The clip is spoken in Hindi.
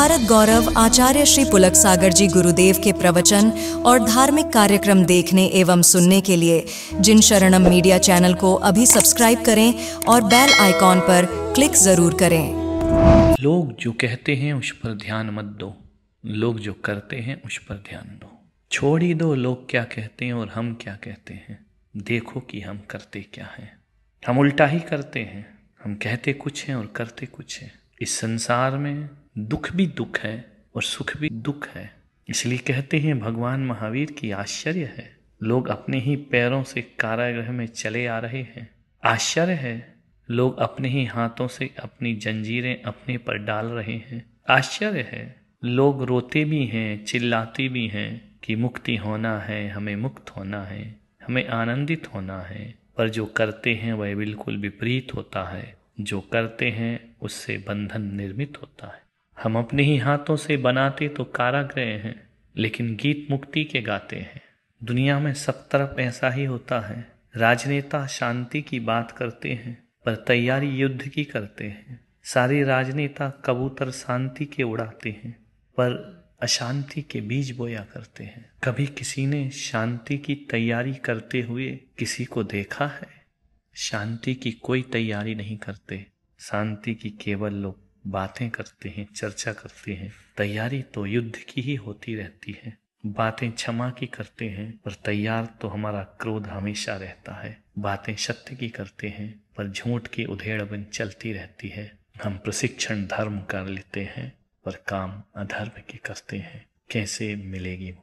भारत गौरव आचार्य श्री पुलक सागर जी गुरुदेव के प्रवचन और धार्मिक कार्यक्रम देखने एवं सुनने के लिए जिन शरणम मीडिया चैनल को अभी सब्सक्राइब करें और बेल आइकॉन पर क्लिक जरूर करें लोग जो कहते हैं उस पर ध्यान मत दो लोग जो करते हैं उस पर ध्यान दो छोड़ ही दो लोग क्या कहते हैं और हम क्या कहते हैं देखो कि हम करते क्या हैं हम उल्टा ही करते हैं हम कहते कुछ हैं और करते कुछ हैं इस संसार में दुख भी दुख है और सुख भी दुख है इसलिए कहते हैं भगवान महावीर की आश्चर्य है लोग अपने ही पैरों से कारागृह में चले आ रहे हैं आश्चर्य है लोग अपने ही हाथों से अपनी जंजीरें अपने पर डाल रहे हैं आश्चर्य है लोग रोते भी हैं चिल्लाते भी हैं कि मुक्ति होना है हमें मुक्त होना है हमें आनंदित होना है पर जो करते हैं वह बिल्कुल विपरीत होता है जो करते हैं उससे बंधन निर्मित होता है हम अपने ही हाथों से बनाते तो कारागृह हैं लेकिन गीत मुक्ति के गाते हैं दुनिया में सब तरफ ऐसा ही होता है राजनेता शांति की बात करते हैं पर तैयारी युद्ध की करते हैं सारे राजनेता कबूतर शांति के उड़ाते हैं पर अशांति के बीज बोया करते हैं कभी किसी ने शांति की तैयारी करते हुए किसी को देखा है शांति की कोई तैयारी नहीं करते शांति की केवल लोग बातें करते हैं चर्चा करते हैं तैयारी तो युद्ध की ही होती रहती है बातें क्षमा की करते हैं पर तैयार तो हमारा क्रोध हमेशा रहता है बातें सत्य की करते हैं पर झूठ की उधेड़ बन चलती रहती है हम प्रशिक्षण धर्म कर लेते हैं पर काम अधर्म के करते हैं कैसे मिलेगी